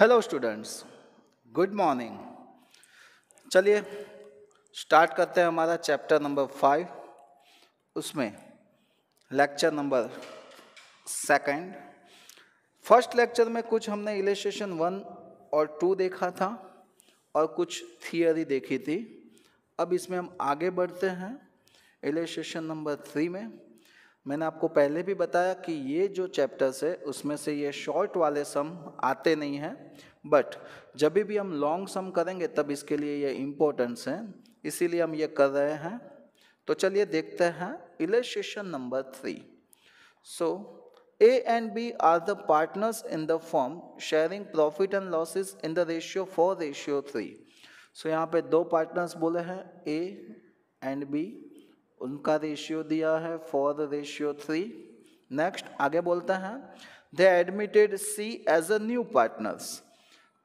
Hello students good morning चलिए start करते हैं हमारा चैप्टर नंबर फाइव उसमें lecture number second first lecture में कुछ हमने इलेस्ट्रेशन वन और टू देखा था और कुछ थियरी देखी थी अब इसमें हम आगे बढ़ते हैं इलेस्ट्रेशन नंबर थ्री में मैंने आपको पहले भी बताया कि ये जो चैप्टर्स है उसमें से ये शॉर्ट वाले सम आते नहीं हैं बट जब भी हम लॉन्ग सम करेंगे तब इसके लिए ये इम्पोर्टेंस है इसीलिए हम ये कर रहे हैं तो चलिए देखते हैं illustration number three so A and B are the partners in the firm sharing profit and losses in the ratio four ratio three so यहाँ पे दो पार्टनर्स बोले हैं ए एंड बी उनका रेशियो दिया है फोर रेशियो थ्री नेक्स्ट आगे बोलते हैं they admitted C as a new partners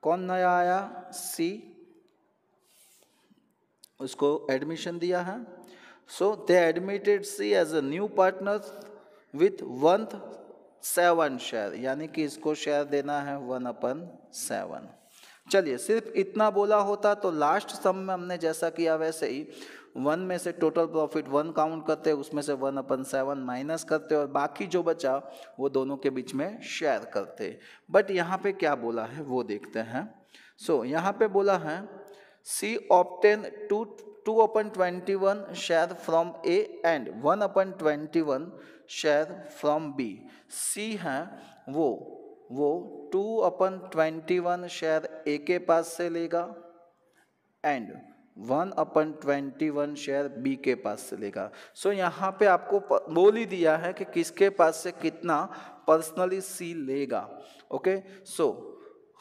कौन नया आया सी उसको एडमिशन दिया है so they admitted C as a new partners with one seven share यानी कि इसको शेयर देना है वन अपन सेवन चलिए सिर्फ इतना बोला होता तो लास्ट सम में हमने जैसा किया वैसे ही वन में से टोटल प्रॉफिट वन काउंट करते हैं उसमें से वन अपन सेवन माइनस करते और बाकी जो बचा वो दोनों के बीच में शेयर करते बट यहाँ पे क्या बोला है वो देखते हैं सो so, यहाँ पे बोला है C obtain two two upon twenty one share from A and one upon twenty one share from B C है वो वो two upon twenty one share A के पास से लेगा and one upon twenty one share B के पास से लेगा सो so, यहाँ पे आपको बोल ही दिया है कि किसके पास से कितना पर्सनली सी लेगा ओके सो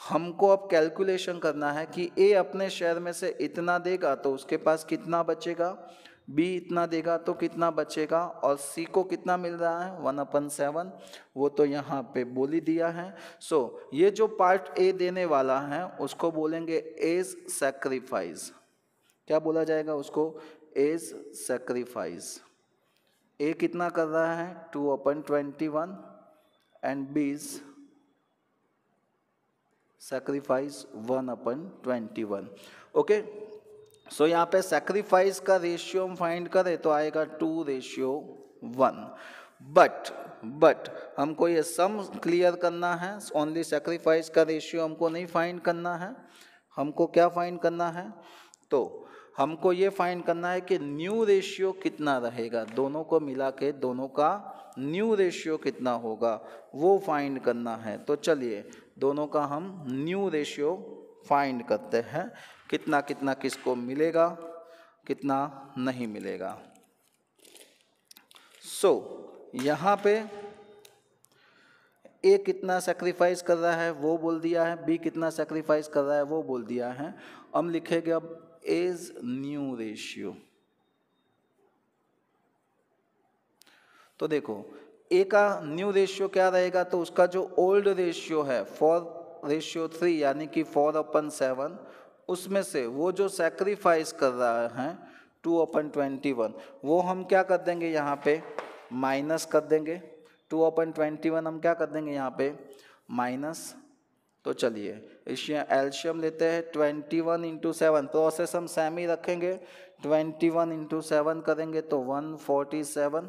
हमको अब कैलकुलेशन करना है कि ए अपने शेयर में से इतना देगा तो उसके पास कितना बचेगा बी इतना देगा तो कितना बचेगा और सी को कितना मिल रहा है वन अपन सेवन वो तो यहाँ पे बोली दिया है सो so, ये जो पार्ट ए देने वाला है उसको बोलेंगे एज सेक्रीफाइस क्या बोला जाएगा उसको एज सेक्रीफाइस ए कितना कर रहा है two upon twenty one and B's sacrifice one upon twenty one okay so यहाँ पे सेक्रीफाइस का रेशियो हम फाइंड करें तो आएगा two ratio one but but हमको ये सम क्लियर करना है ओनली सेक्रीफाइस का रेशियो हमको नहीं फाइंड करना है हमको क्या फाइंड करना है तो हमको ये फाइंड करना है कि न्यू रेशियो कितना रहेगा दोनों को मिला के दोनों का न्यू रेशियो कितना होगा वो फाइंड करना है तो चलिए दोनों का हम न्यू रेशियो फाइंड करते हैं कितना कितना किसको मिलेगा कितना नहीं मिलेगा सो so, यहाँ पे ए कितना सेक्रीफाइस कर रहा है वो बोल दिया है बी कितना सेक्रीफाइस कर रहा है वो बोल दिया है हम लिखेंगे अब is new ratio तो देखो ए का न्यू रेशियो क्या रहेगा तो उसका जो ओल्ड रेशियो है फोर रेशियो थ्री यानी कि फोर अपन सेवन उसमें से वो जो सेक्रीफाइस कर रहा है टू अपन ट्वेंटी वन वो हम क्या कर देंगे यहाँ पे माइनस कर देंगे टू अपन ट्वेंटी वन हम क्या कर देंगे यहाँ पे माइनस तो चलिए एशिया एल्शियम लेते हैं twenty one into seven process तो हम सेम ही रखेंगे ट्वेंटी वन इंटू सेवन करेंगे तो वन फोर्टी सेवन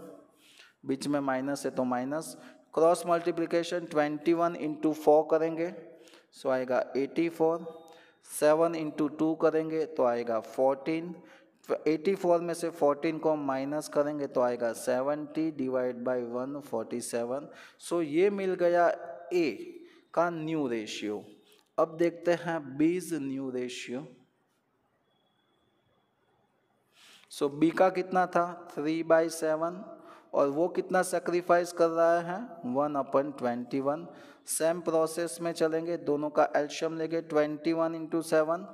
बीच में माइनस है तो minus cross multiplication twenty one into four करेंगे सो आएगा eighty four seven into two करेंगे तो आएगा फोर्टीन एटी फोर में से फोर्टीन को हम माइनस करेंगे तो आएगा seventy divide by one forty seven so ये मिल गया ए का न्यू रेशियो अब देखते हैं बीज न्यू रेशियो सो बी का कितना था थ्री बाई सेवन और वो कितना सेक्रीफाइस कर रहा है one upon twenty one same process में चलेंगे दोनों का एल्शियम लेंगे twenty one into seven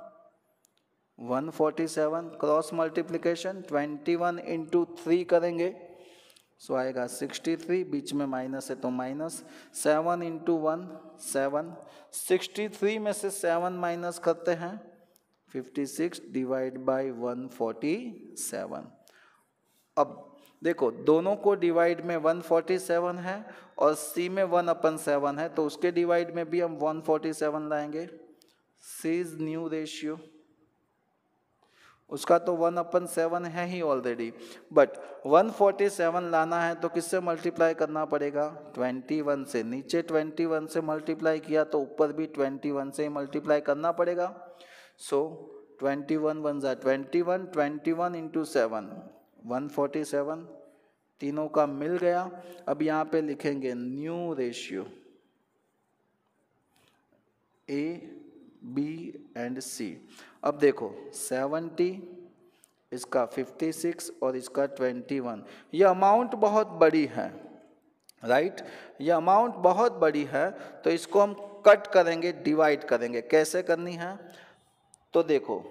one forty seven cross multiplication twenty one into three करेंगे सो आएगा 63 बीच में माइनस है तो minus seven into one seven sixty में से सेवन माइनस करते हैं 56 डिवाइड बाई वन अब देखो दोनों को डिवाइड में 147 है और सी में वन अपन सेवन है तो उसके डिवाइड में भी हम 147 लाएंगे सी इज न्यू रेशियो उसका तो वन अपन सेवन है ही already but one forty seven लाना है तो किससे मल्टीप्लाई करना पड़ेगा ट्वेंटी वन से नीचे ट्वेंटी वन से मल्टीप्लाई किया तो ऊपर भी ट्वेंटी वन से ही मल्टीप्लाई करना पड़ेगा सो ट्वेंटी वन वन जाए twenty one twenty one into seven one forty seven तीनों का मिल गया अब यहाँ पे लिखेंगे new ratio A B and C अब देखो सेवेंटी इसका फिफ्टी सिक्स और इसका ट्वेंटी वन ये अमाउंट बहुत बड़ी है राइट ये अमाउंट बहुत बड़ी है तो इसको हम कट करेंगे डिवाइड करेंगे कैसे करनी है तो देखो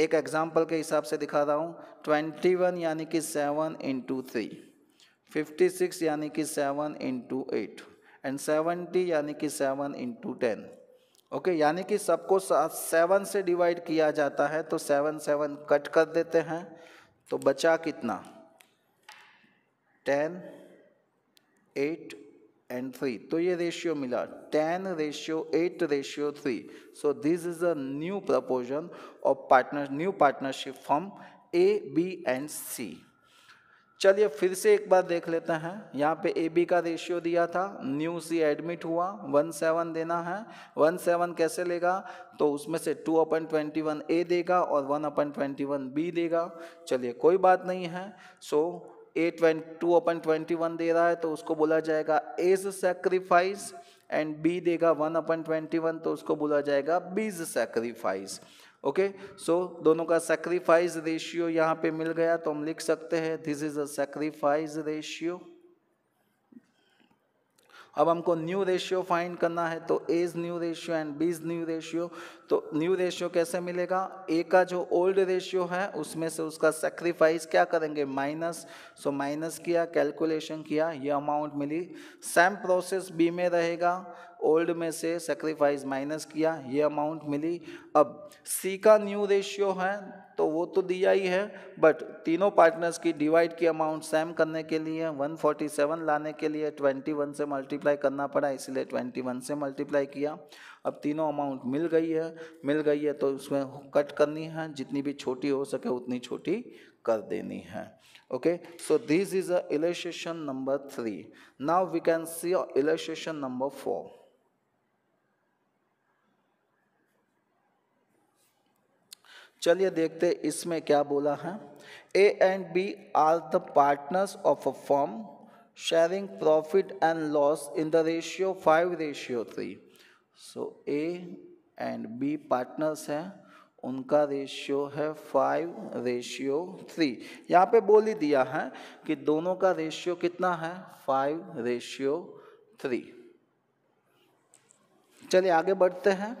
एक एग्जाम्पल के हिसाब से दिखा रहा हूँ ट्वेंटी वन यानी कि seven into three fifty six यानी कि seven into eight and seventy यानी कि सेवन इंटू टेन ओके यानी कि सबको सेवन से डिवाइड किया जाता है तो सेवन सेवन कट कर देते हैं तो बचा कितना टेन एट एंड थ्री तो ये रेशियो मिला ten ratio eight ratio three so this is a new proportion of partner new partnership from A B and C चलिए फिर से एक बार देख लेते हैं यहाँ पे ए बी का रेशियो दिया था न्यू सी एडमिट हुआ वन सेवन देना है वन सेवन कैसे लेगा तो उसमें से two upon twenty one A देगा और one upon twenty one B देगा चलिए कोई बात नहीं है so A twenty two upon twenty one दे रहा है तो उसको बोला जाएगा एज सेक्रीफाइस एंड बी देगा वन अपन ट्वेंटी वन तो उसको बोला जाएगा बीज सेक्रीफाइस ओके सो दोनों का सेक्रीफाइज रेशियो यहाँ पे मिल गया तो हम लिख सकते हैं this is a sacrifice ratio अब हमको न्यू रेशियो फाइंड करना है तो A's new ratio and B's new ratio तो न्यू रेशियो कैसे मिलेगा ए का जो ओल्ड रेशियो है उसमें से उसका सेक्रीफाइस क्या करेंगे माइनस सो माइनस किया कैलकुलेशन किया ये अमाउंट मिली सेम प्रोसेस बी में रहेगा ओल्ड में से सेक्रीफाइस माइनस किया ये अमाउंट मिली अब सी का न्यू रेशियो है तो वो तो दिया ही है बट तीनों पार्टनर्स की डिवाइड की अमाउंट सेम करने के लिए 147 लाने के लिए 21 से मल्टीप्लाई करना पड़ा इसलिए 21 से मल्टीप्लाई किया अब तीनों अमाउंट मिल गई है मिल गई है तो उसमें कट करनी है जितनी भी छोटी हो सके उतनी छोटी कर देनी है okay so this is illustration number three 3 now we can see illustration number चलिए देखते इसमें क्या बोला है A and B are the partners of a firm sharing profit and loss in the ratio five ratio three so A and B partners हैं उनका ratio है five ratio three यहाँ पे बोल ही दिया है कि दोनों का रेशियो कितना है फाइव रेशियो थ्री चलिए आगे बढ़ते हैं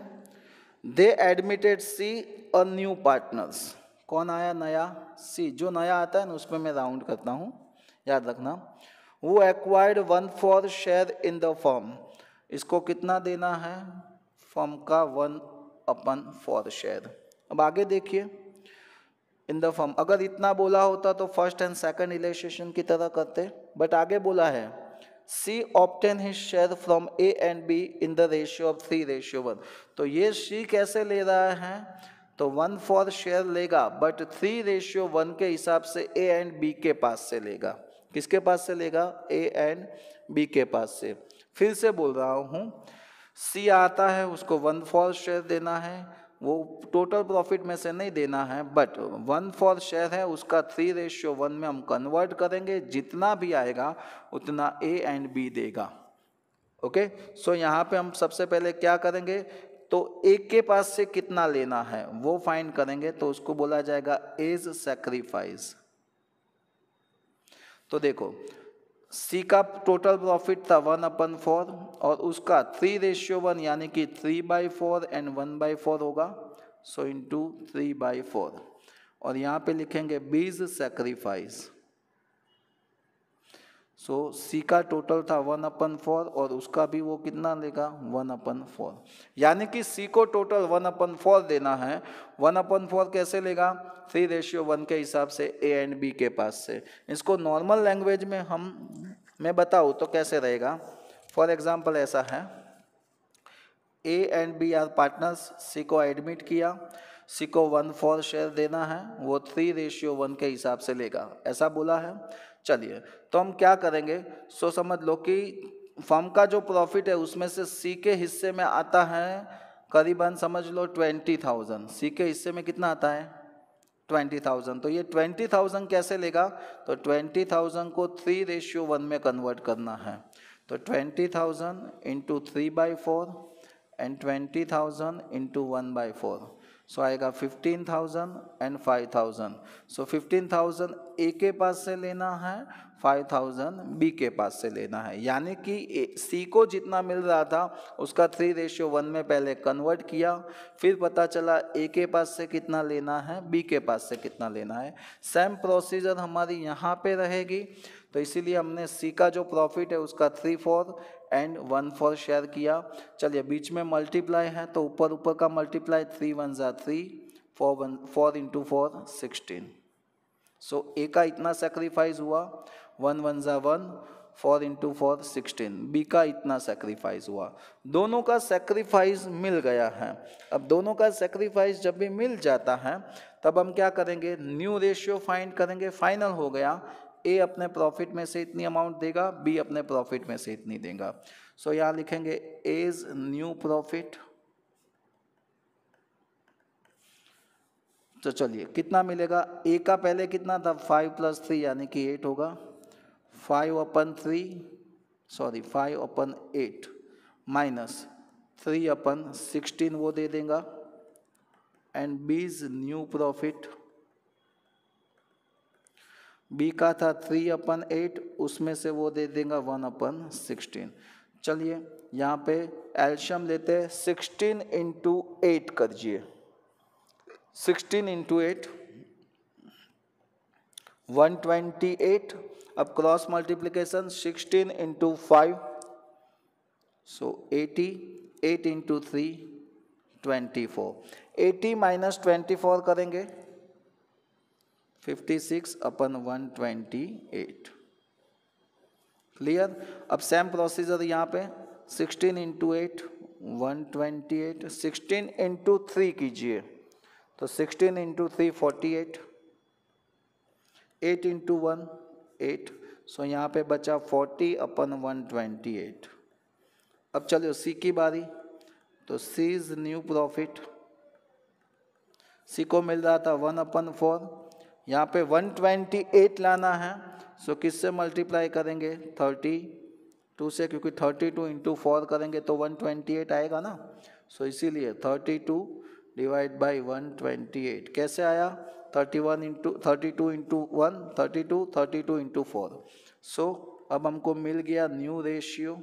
they admitted C a new partners कौन आया नया सी जो नया आता है ना उसमें मैं राउंड करता हूँ याद रखना वो acquired one four share in the firm इसको कितना देना है फॉर्म का वन अपन फॉर शेयर अब आगे देखिए इन द फॉर्म अगर इतना बोला होता तो फर्स्ट एंड सेकंड रिलेशन की तरह करते बट आगे बोला है C obtain his share from A and B in the ratio of three ratio one तो ये सी कैसे ले रहा है तो वन फॉर शेयर लेगा बट थ्री रेशियो वन के हिसाब से ए एंड बी के पास से लेगा किसके पास से लेगा ए एंड बी के पास से फिर से बोल रहा हूँ सी आता है उसको वन फॉर शेयर देना है वो टोटल प्रॉफिट में से नहीं देना है बट वन फॉर शेयर है उसका थ्री रेशियो वन में हम कन्वर्ट करेंगे जितना भी आएगा उतना ए एंड बी देगा ओके सो यहाँ पे हम सबसे पहले क्या करेंगे तो एक के पास से कितना लेना है वो फाइंड करेंगे तो उसको बोला जाएगा एज सेक्रीफाइस तो देखो सी का टोटल प्रॉफिट था वन अपन फोर और उसका थ्री रेशियो वन यानी कि three by four and one by four होगा so two three by four और यहाँ पे लिखेंगे बीज सेक्रीफाइस सो सी का टोटल था वन अपन फोर और उसका भी वो कितना लेगा वन अपन फोर यानी कि सी को टोटल वन अपन फोर देना है वन अपन फोर कैसे लेगा थ्री रेशियो वन के हिसाब से ए एंड बी के पास से इसको नॉर्मल लैंग्वेज में हम मैं बताऊँ तो कैसे रहेगा फॉर एग्जाम्पल ऐसा है A and B are partners C को एडमिट किया सी को वन फोर शेयर देना है वो थ्री रेशियो वन के हिसाब से लेगा ऐसा बोला है चलिए तो हम क्या करेंगे सो समझ लो कि फर्म का जो प्रॉफिट है उसमें से सी के हिस्से में आता है करीबन समझ लो ट्वेंटी थाउजेंड सी के हिस्से में कितना आता है ट्वेंटी थाउजेंड तो ये ट्वेंटी थाउजेंड कैसे लेगा तो ट्वेंटी थाउजेंड को थ्री रेशियो वन में कन्वर्ट करना है तो twenty thousand into three by four and twenty thousand into one by four so आएगा fifteen thousand and five thousand so fifteen thousand A के पास से लेना है फाइव थाउजेंड बी के पास से लेना है यानी कि सी को जितना मिल रहा था उसका थ्री रेशियो वन में पहले कन्वर्ट किया फिर पता चला ए के पास से कितना लेना है बी के पास से कितना लेना है सेम प्रोसीजर हमारी यहाँ पे रहेगी तो इसीलिए हमने सी का जो प्रॉफिट है उसका three four and one four share किया चलिए बीच में मल्टीप्लाई है तो ऊपर ऊपर का मल्टीप्लाई थ्री वन ज़ा three four one four into four sixteen so A का इतना सेक्रीफाइस हुआ वन वन ज़ा one four into four sixteen B का इतना सेक्रीफाइस हुआ दोनों का सेक्रीफाइस मिल गया है अब दोनों का सेक्रीफाइस जब भी मिल जाता है तब हम क्या करेंगे न्यू रेशियो फाइंड करेंगे फाइनल हो गया ए अपने प्रॉफिट में से इतनी अमाउंट देगा बी अपने प्रॉफिट में से इतनी देगा सो so, यहाँ लिखेंगे एज न्यू प्रॉफिट तो चलिए कितना मिलेगा ए का पहले कितना था फाइव प्लस थ्री यानी कि एट होगा five upon three sorry five upon eight minus three upon sixteen वो दे देगा and B's new profit B का था थ्री अपन एट उसमें से वो दे देगा वन अपन सिक्सटीन चलिए यहाँ पे एल्शियम लेते हैं सिक्सटीन इंटू एट करिए sixteen into eight one twenty eight अब cross multiplication sixteen into five so eighty eight into three twenty four eighty minus twenty four करेंगे 56 अपन 128 क्लियर अब same procedure तो यहाँ पे 16 into eight one twenty eight sixteen into three कीजिए तो 16 into three forty eight eight into one eight so यहाँ पे बचा 40 अपन 128 अब चलो सी की बारी तो C is new profit C को मिल रहा था वन अपन फोर यहाँ पे 128 लाना है सो so किससे मल्टीप्लाई करेंगे 32 से क्योंकि 32 टू इंटू फोर करेंगे तो 128 आएगा ना सो so इसीलिए 32 टू डिवाइड बाई वन कैसे आया 31 one into thirty two into one thirty two thirty two into four so अब हमको मिल गया न्यू रेशियो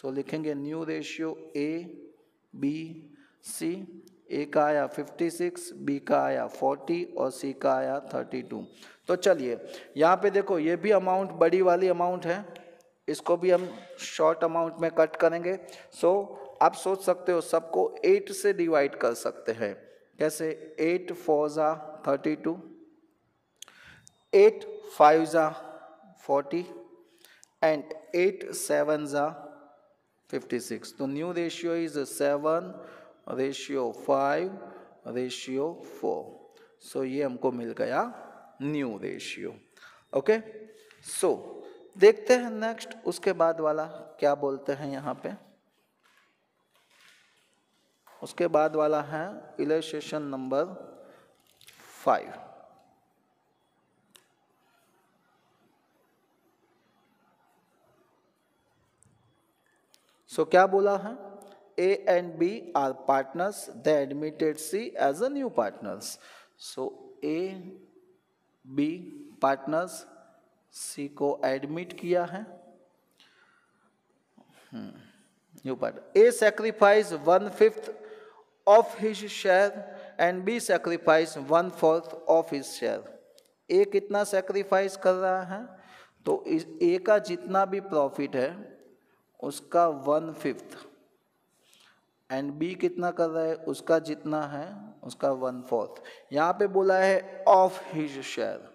सो लिखेंगे new ratio A B C A का आया 56, बी का आया 40 और सी का आया 32। तो चलिए यहाँ पे देखो ये भी अमाउंट बड़ी वाली अमाउंट है इसको भी हम शॉर्ट अमाउंट में कट करेंगे सो so, आप सोच सकते हो सबको 8 से डिवाइड कर सकते हैं कैसे 8 फोर ज़ा थर्टी टू एट फाइव ज़ा फोर्टी एंड एट सेवन ज़ा फिफ्टी सिक्स तो new ratio is seven ratio five ratio four so ये हमको मिल गया न्यू रेशियो ओके सो देखते हैं नेक्स्ट उसके बाद वाला क्या बोलते हैं यहाँ पे उसके बाद वाला है illustration number five so so, क्या बोला है A and B are partners. They admitted C as a new partners. So A, B partners C को admit किया है new part A sacrifice one fifth of his share and B sacrifice one fourth of his share A कितना sacrifice कर रहा है तो इस ए का जितना भी प्रॉफिट है उसका वन फिफ्थ एंड बी कितना कर रहा है उसका जितना है उसका वन फोर्थ यहां पे बोला है ऑफ हिज शेयर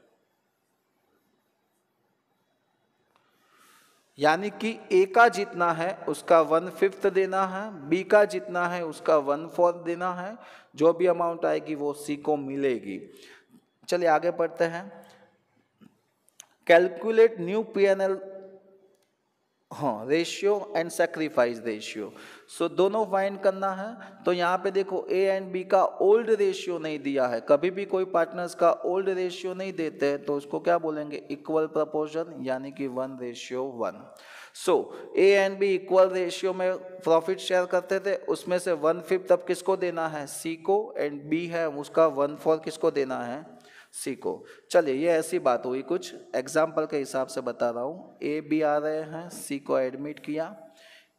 यानी कि ए का जितना है उसका वन फिफ्थ देना है बी का जितना है उसका वन फोर्थ देना है जो भी अमाउंट आएगी वो सी को मिलेगी चलिए आगे पढ़ते हैं calculate new P N L हाँ ratio and sacrifice ratio so दोनों फाइंड करना है तो यहाँ पे देखो ए एंड बी का ओल्ड रेशियो नहीं दिया है कभी भी कोई पार्टनर्स का ओल्ड रेशियो नहीं देते तो उसको क्या बोलेंगे इक्वल प्रपोर्शन यानी कि one ratio one so A and B equal ratio में प्रॉफिट शेयर करते थे उसमें से वन फिफ्थ अब किसको देना है सी को एंड बी है उसका वन फोर किसको देना है सीखो चलिए ये ऐसी बात हुई कुछ एग्जाम्पल के हिसाब से बता रहा हूँ ए बी आ रहे हैं सी को एडमिट किया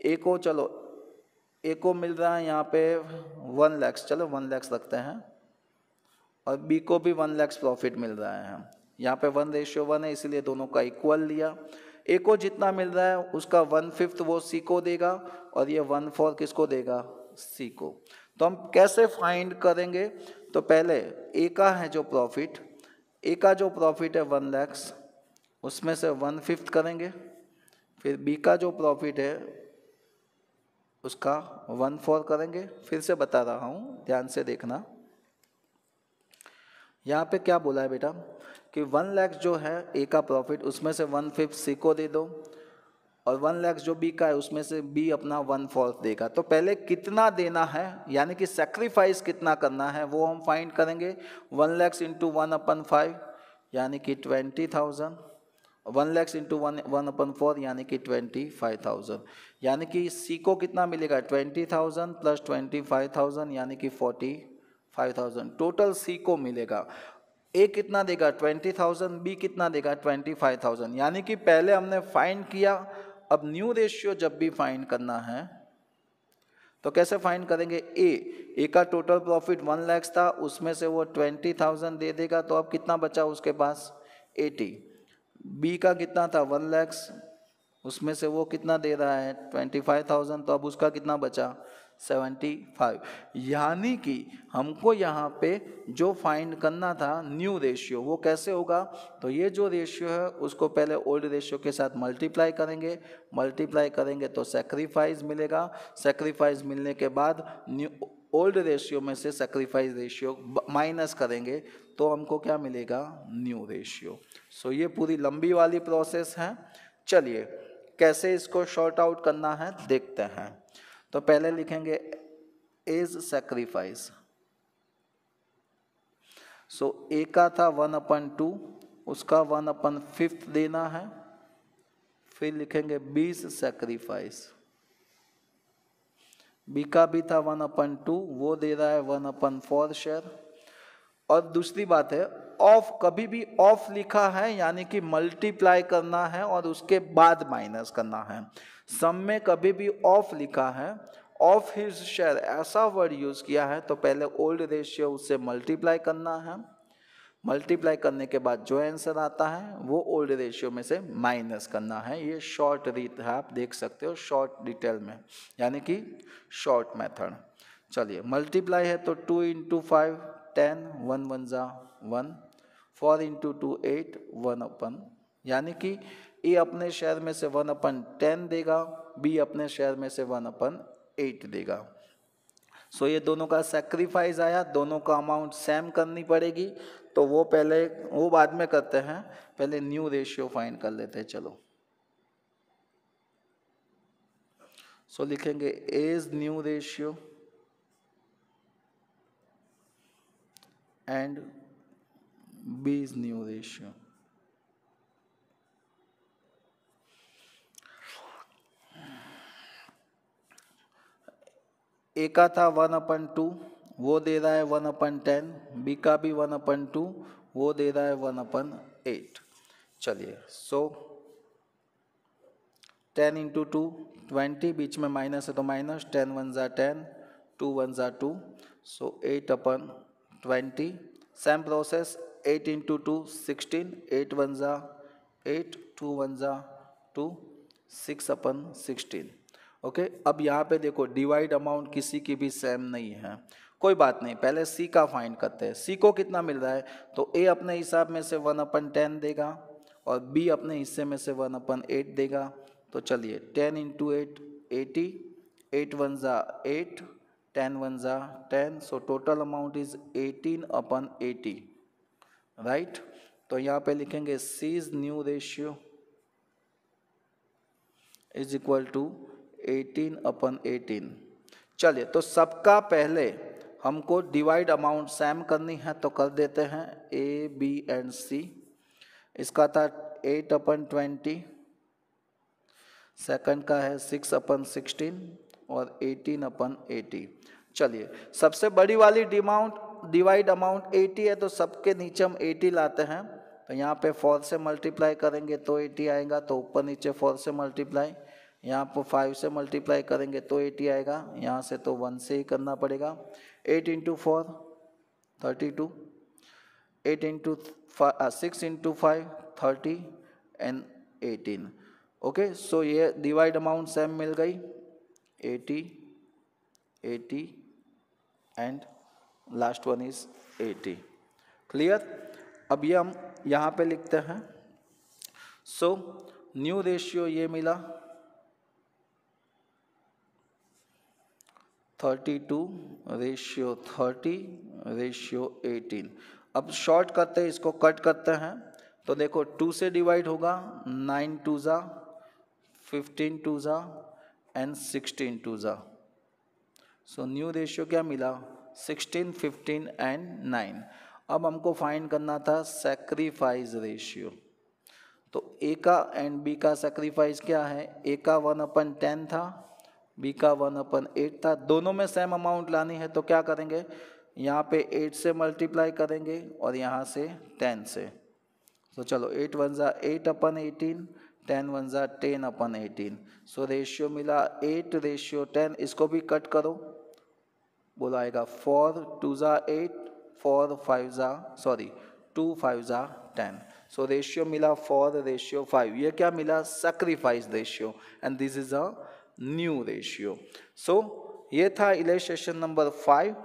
ए को चलो ए को मिल रहा है यहाँ पे वन लैक्स चलो वन लैक्स रखते हैं और बी को भी वन लैक्स प्रॉफिट मिल रहा है यहाँ पे वन रेशियो वन है इसीलिए दोनों का इक्वल लिया ए को जितना मिल रहा है उसका वन फिफ्थ वो सी को देगा और ये वन फोर किसको देगा सी को तो हम कैसे फाइंड करेंगे तो पहले ए का है जो प्रॉफिट ए का जो प्रॉफिट है वन लैक्स उसमें से वन फिफ्थ करेंगे फिर बी का जो प्रॉफिट है उसका वन फोर करेंगे फिर से बता रहा हूँ ध्यान से देखना यहाँ पे क्या बोला है बेटा कि वन लैक्स जो है ए का प्रॉफिट उसमें से वन फिफ्थ सी को दे दो और वन लैक्स जो बी का है उसमें से बी अपना वन फोर्थ देगा तो पहले कितना देना है यानी कि सेक्रीफाइस कितना करना है वो हम फाइंड करेंगे one lakhs into one upon five यानी कि twenty thousand one lakhs into one one upon four यानी कि ट्वेंटी फाइव थाउजेंड यानी कि सी को कितना मिलेगा twenty thousand plus twenty five thousand यानी कि forty five thousand total C को मिलेगा ए कितना देगा ट्वेंटी थाउजेंड बी कितना देगा ट्वेंटी फाइव थाउजेंड यानी कि पहले हमने फाइंड किया अब न्यू रेशियो जब भी फाइन करना है तो कैसे फाइन करेंगे ए ए का टोटल प्रॉफिट वन लैक्स था उसमें से वो ट्वेंटी थाउजेंड दे देगा तो अब कितना बचा उसके पास एटी बी का कितना था वन लैक्स उसमें से वो कितना दे रहा है ट्वेंटी फाइव थाउजेंड तो अब उसका कितना बचा सेवेंटी फाइव यानी कि हमको यहाँ पे जो फाइंड करना था न्यू रेशियो वो कैसे होगा तो ये जो रेशियो है उसको पहले ओल्ड रेशियो के साथ मल्टीप्लाई करेंगे मल्टीप्लाई करेंगे तो सेक्रीफाइस मिलेगा सेक्रीफाइस मिलने के बाद न्यू ओल्ड रेशियो में से सेक्रीफाइस रेशियो माइनस करेंगे तो हमको क्या मिलेगा न्यू रेशियो सो ये पूरी लंबी वाली प्रोसेस है चलिए कैसे इसको शॉर्ट आउट करना है देखते हैं तो पहले लिखेंगे इज सेक्रीफाइस सो ए का था वन अपन टू उसका वन अपन फिफ्थ देना है फिर लिखेंगे बीस सेक्रीफाइस बी का भी था वन अपन टू वो दे रहा है वन अपन फोर शेयर और दूसरी बात है ऑफ कभी भी ऑफ लिखा है यानी कि मल्टीप्लाई करना है और उसके बाद माइनस करना है सम में कभी भी ऑफ लिखा है ऑफ हिज शेयर ऐसा वर्ड यूज़ किया है तो पहले ओल्ड रेशियो उससे मल्टीप्लाई करना है मल्टीप्लाई करने के बाद जो आंसर आता है वो ओल्ड रेशियो में से माइनस करना है ये शॉर्ट रीत है आप देख सकते हो शॉर्ट डिटेल में यानी कि शॉर्ट मेथड चलिए मल्टीप्लाई है तो two into five ten one one जा one four into two eight one upon यानी कि ए अपने शेयर में से वन अपन टेन देगा बी अपने शेयर में से वन अपन एट देगा सो so, ये दोनों का सेक्रीफाइस आया दोनों का अमाउंट सेम करनी पड़ेगी तो वो पहले वो बाद में करते हैं पहले न्यू रेशियो फाइंड कर लेते हैं चलो सो so, लिखेंगे एज न्यू रेशियो एंड Бездны вот еще. एका था वन अपन टू वो दे रहा है वन अपन टेन बी का भी वन अपन टू वो दे रहा है वन अपन एट चलिए so ten into two twenty बीच में माइनस है तो माइनस टेन वन ज़ा टेन टू वन ज़ा two so eight upon twenty same process eight into two sixteen eight one ज़ा एट टू वन ज़ा two six upon sixteen okay अब यहाँ पे देखो डिवाइड अमाउंट किसी की भी सेम नहीं है कोई बात नहीं पहले सी का फाइंड करते हैं सी को कितना मिल रहा है तो ए अपने हिसाब में से वन अपन टेन देगा और बी अपने हिस्से में से वन अपन एट देगा तो चलिए ten into eight eighty eight one ज़ा एट टेन वन ज़ा ten so total amount is eighteen upon eighty right तो यहां पे लिखेंगे C's new ratio is equal to 18 upon 18 चलिए तो सबका पहले हमको डिवाइड अमाउंट सेम करनी है तो कर देते हैं ए बी एंड सी इसका था एट अपन ट्वेंटी सेकंड का है सिक्स अपन सिक्सटीन और एटीन अपन एटी चलिए सबसे बड़ी वाली डिमाउंट डिवाइड अमाउंट 80 है तो सबके नीचे हम 80 लाते हैं तो यहाँ पे फोर से मल्टीप्लाई करेंगे तो 80 आएगा तो ऊपर नीचे फोर से मल्टीप्लाई यहाँ पर फाइव से मल्टीप्लाई करेंगे तो 80 आएगा यहाँ से तो वन से ही करना पड़ेगा eight into four thirty two eight into six into five thirty and eighteen okay so ये डिवाइड अमाउंट सेम मिल गई eighty eighty and last one is eighty clear अब ये हम यहाँ पे लिखते हैं सो न्यू रेशियो ये मिला thirty two ratio thirty ratio eighteen अब शॉर्ट करते हैं इसको कट करते हैं तो देखो टू से डिवाइड होगा नाइन टू ज़ा फिफ्टीन टू ज़ा एंड सिक्सटीन टू ज़ा सो न्यू रेशियो क्या मिला सिक्सटीन फिफ्टीन एंड नाइन अब हमको फाइंड करना था सेक्रीफाइस रेशियो तो ए का एंड बी का सेक्रीफाइस क्या है ए का वन अपन टेन था बी का वन अपन एट था दोनों में सेम अमाउंट लानी है तो क्या करेंगे यहाँ पे एट से मल्टीप्लाई करेंगे और यहाँ से टेन से तो चलो एट वन ज़ा eight upon eighteen ten one ज़ा ten upon eighteen so ratio मिला एट रेशियो टेन इसको भी कट करो बोला आएगा फोर टू ज़ा एट फोर फाइव ज़ा सॉरी टू फाइव ज़ा टेन सो रेशियो मिला फोर रेशियो फाइव ये क्या मिला sacrifice ratio and this is a new ratio so ये था इलेस्ट्रेशन नंबर फाइव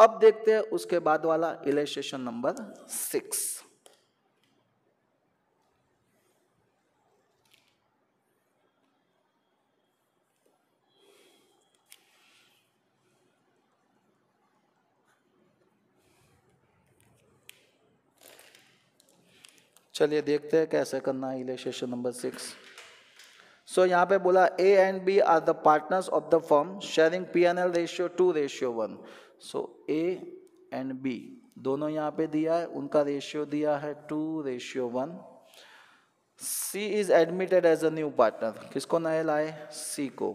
अब देखते हैं उसके बाद वाला इलेस्ट्रेशन नंबर सिक्स चलिए देखते हैं कैसे करना है इलेक्ट्रेशन नंबर सिक्स सो यहाँ पे बोला A and B are the partners of the firm sharing P N L ratio two ratio one so A and B दोनों यहाँ पे दिया है उनका रेशियो दिया है two ratio one C is admitted as a new partner किसको नए लाए सी को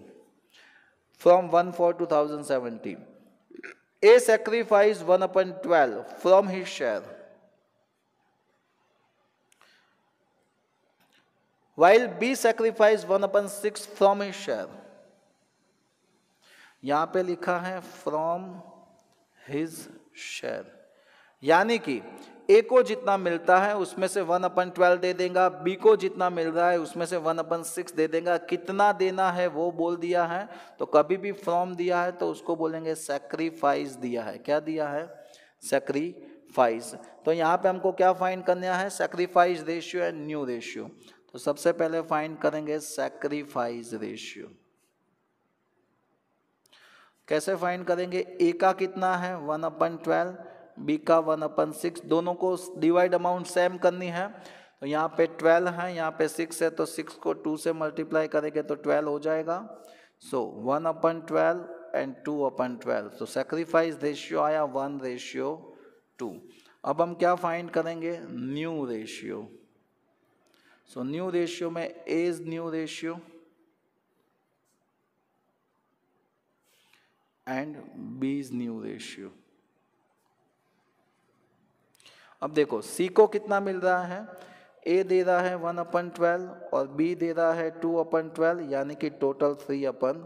from one for two thousand seventy A sacrifice one upon twelve from his share while B sacrifice one upon six from A share यहां पे लिखा है from his share यानी कि ए को जितना मिलता है उसमें से वन अपन ट्वेल्व दे देगा बी को जितना मिल रहा है उसमें से वन अपन सिक्स दे देगा कितना देना है वो बोल दिया है तो कभी भी फ्रॉम दिया है तो उसको बोलेंगे सेक्रीफाइस दिया है क्या दिया है सेक्रीफाइस तो यहाँ पे हमको क्या फाइंड करना है sacrifice ratio and new ratio तो सबसे पहले फाइंड करेंगे सेक्रीफाइस रेशियो कैसे फाइंड करेंगे ए का कितना है वन अपन ट्वेल्व बी का वन अपन सिक्स दोनों को डिवाइड अमाउंट सेम करनी है तो यहाँ पे ट्वेल्व है यहाँ पे सिक्स है तो सिक्स को टू से मल्टीप्लाई करेंगे तो ट्वेल्व हो जाएगा so one upon twelve and two upon twelve तो सेक्रीफाइस रेशियो आया वन रेशियो टू अब हम क्या फाइंड करेंगे new ratio so new ratio में A's new ratio and B's new ratio अब देखो सी को कितना मिल रहा है ए दे रहा है वन अपन ट्वेल्व और बी दे रहा है टू अपन ट्वेल्व यानी कि टोटल थ्री अपन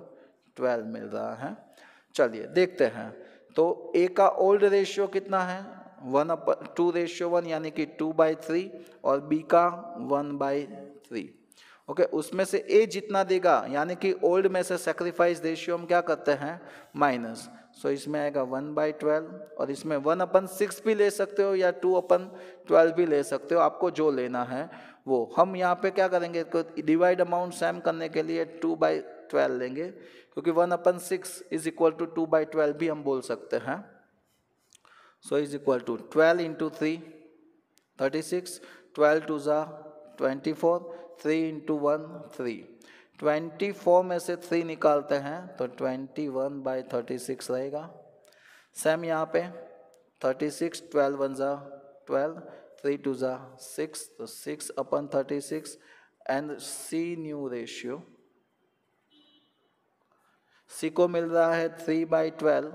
ट्वेल्व मिल रहा है चलिए देखते हैं तो ए का ओल्ड रेशियो कितना है one up two ratio one यानी कि टू बाई थ्री और बी का वन बाई थ्री ओके उसमें से ए जितना देगा यानी कि ओल्ड में से सेक्रीफाइस रेशियो हम क्या करते हैं माइनस सो so, इसमें आएगा वन बाई ट्वेल्व और इसमें वन अपन सिक्स भी ले सकते हो या टू अपन ट्वेल्व भी ले सकते हो आपको जो लेना है वो हम यहाँ पे क्या करेंगे डिवाइड अमाउंट सेम करने के लिए टू बाई ट्वेल्व लेंगे क्योंकि one upon six is equal to two by twelve भी हम बोल सकते हैं so is equal to 12 into 3 36 12 two ज़ा twenty four three into one three twenty four में से थ्री निकालते हैं तो twenty one by thirty six रहेगा सेम यहाँ पे थर्टी सिक्स ट्वेल्व वन ज़ा ट्वेल्व थ्री टू ज़ा सिक्स तो six upon thirty six and C new ratio C को मिल रहा है three by twelve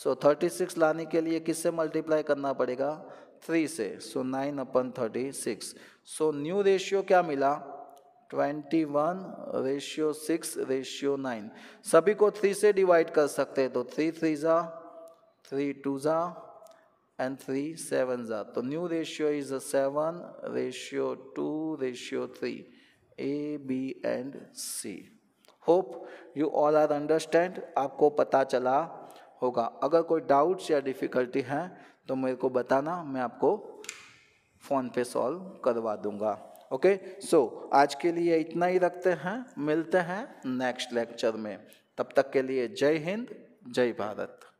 so thirty six लाने के लिए किससे मल्टीप्लाई करना पड़ेगा थ्री से सो नाइन अपन thirty six so new ratio क्या मिला twenty one ratio six ratio nine सभी को थ्री से डिवाइड कर सकते हैं तो थ्री थ्री ज़ा थ्री टू ज़ा एंड थ्री सेवन ज़ा तो new ratio is seven ratio two ratio three A B and C hope you all are understand आपको पता चला होगा अगर कोई डाउट्स या डिफ़िकल्टी है तो मेरे को बताना मैं आपको फ़ोन पे सॉल्व करवा दूंगा ओके सो आज के लिए इतना ही रखते हैं मिलते हैं नेक्स्ट लेक्चर में तब तक के लिए जय हिंद जय भारत